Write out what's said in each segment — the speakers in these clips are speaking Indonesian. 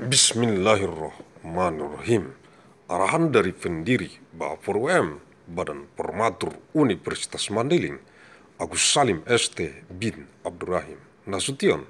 Bismillahirrahmanirrahim. Arahan dari pendiri Bapur UM, Badan Permatur Universitas Mandailing, Agus Salim ST bin Abdurrahim Nasution,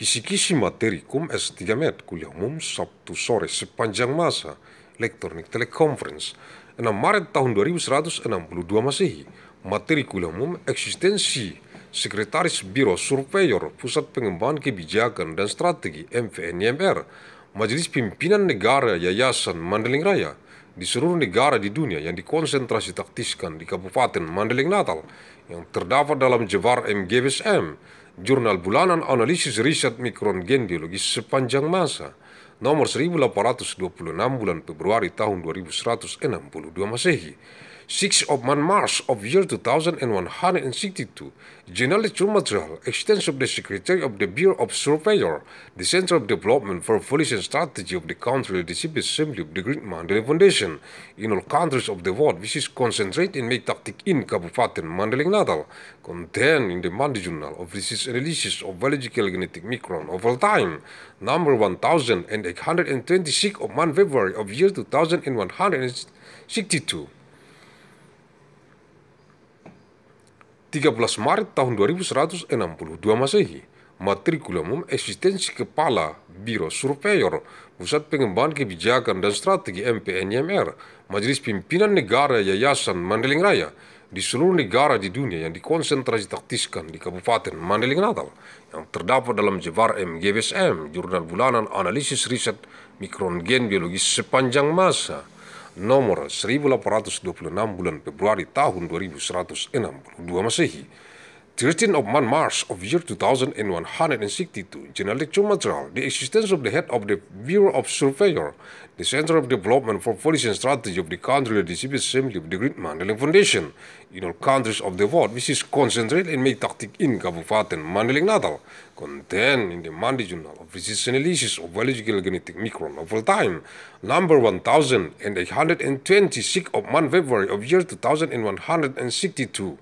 kisi-kisi materi Kum S3 Med Kuliah Umum Sabtu sore sepanjang masa Elektronik Telekonferensi 6 Maret tahun 2162 Masehi, materi kuliah umum eksistensi Sekretaris Biro Surveyor Pusat Pengembangan Kebijakan dan Strategi MVNMR Majelis Pimpinan Negara Yayasan Mandeling Raya di seluruh negara di dunia yang dikonsentrasi taktiskan di Kabupaten Mandeling Natal yang terdapat dalam jebar MGBSM, Jurnal Bulanan Analisis Riset Mikron Gen Sepanjang Masa, nomor 1826 bulan Februari tahun 2162 Masehi, 6 of March of year 2162, General Chumatral, extension of the Secretary of the Bureau of Surveyor, the Center of Development for Policy and Strategy of the country, the Civil Assembly of the Great Mandalay Foundation, in all countries of the world, which is concentrated in tactic in Kabupaten Mandalay Natal, contained in the Monday Journal of Research Analysis of Biological Genetic Micron of all time, number 1826 of 1 February of year 2162. 13 Maret tahun 2162 Masehi, Matrikulumum eksistensi Kepala Biro Surveyor Pusat Pengembangan Kebijakan dan Strategi MPNMR, Majelis Pimpinan Negara Yayasan Mandailing Raya, di seluruh negara di dunia yang dikonsentrasi taktiskan di Kabupaten Mandailing Natal yang terdapat dalam jebar MGBSM, Jurnal Bulanan Analisis Riset Mikron Gen Biologis Sepanjang Masa nomor 1826 bulan Februari tahun 2162 Masehi Thirteen of March of year 2162, General material, the existence of the head of the Bureau of Surveyor, the Center of Development for Policy and Strategy of the country, the civil assembly of the Great Mandalay Foundation, in all countries of the world, which is concentrated in Meitaktik in Kabupaten Mandalay Natal, contained in the Monday Journal of Research Analysis of Biological Genetic Micron over Time, number 1826 of 1 February of year 2162.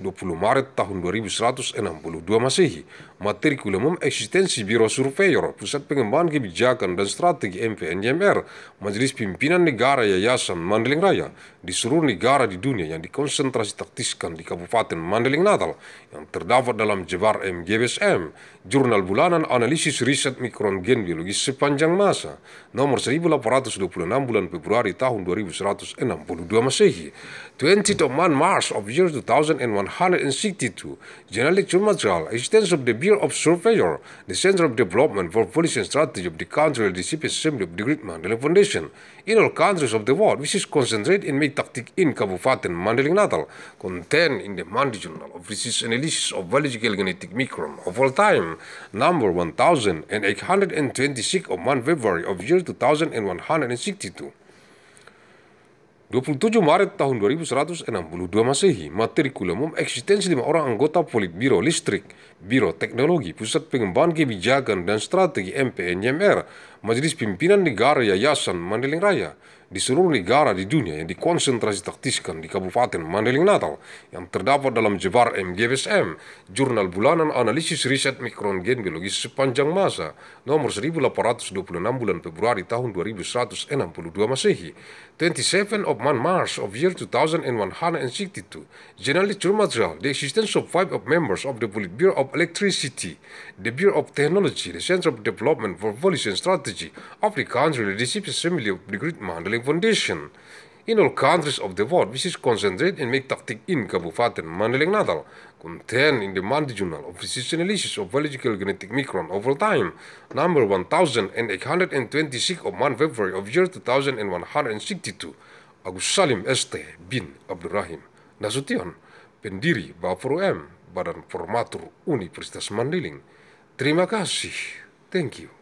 20 Maret tahun 2162 Masehi, matrikul umum eksistensi Biro Surveyor, Pusat Pengembangan Kebijakan dan Strategi MPNJMR, Majelis Pimpinan Negara Yayasan Mandailing Raya, di seluruh negara di dunia yang dikonsentrasi taktiskan di Kabupaten Mandailing Natal, yang terdapat dalam jebar MGBSM, Jurnal Bulanan Analisis Riset Mikron Gen Biologi Sepanjang Masa, nomor 1826 bulan Februari tahun 2162 Masehi, 20 Man Mars of Year 2001 162, General Churmachal extends of the Bureau of Surveyor, the Center of Development for Policy and Strategy of the Country, the Chief Assembly of the Great Mandela Foundation, in all countries of the world, which is concentrated in main tactic in Kabupaten Mandailing Natal, contained in the Monday Journal of Research Analysis of Biological Genetic Micron of all time, number 1826 of 1 February of year 2162. 27 Maret tahun 2162 Masehi, matrikul umum eksistensi lima orang anggota Politbiro Listrik, Biro Teknologi, Pusat Pengembangan Kebijakan dan Strategi MPNMR majelis pimpinan negara Yayasan Mandailing Raya di seluruh negara di dunia yang dikonsentrasi taktiskan di Kabupaten Mandailing Natal yang terdapat dalam jebar MGBSM, Jurnal Bulanan Analisis Riset Mikron Gen Biologis Sepanjang Masa, nomor 1826 bulan Februari tahun 2162 Masehi, 27 of Man Mars of year 2162, generally true material, the existence of five of members of the Politburo of Electricity, the Bureau of Technology, the Center of Development for Policy and Strategy, strategy of the country receives similar degree the Foundation. In all countries of the world, which is concentrated in make tactic in Kabupaten Mandeling Natal, contained in the Mandi Journal of Physician Analysis of Biological Genetic Micron over time, number 1826 of 1 February of year 2162, Agus Salim ST bin Abdurrahim Nasution, pendiri Bapro M, Badan Formatur Universitas Mandeling. Terima kasih. Thank you.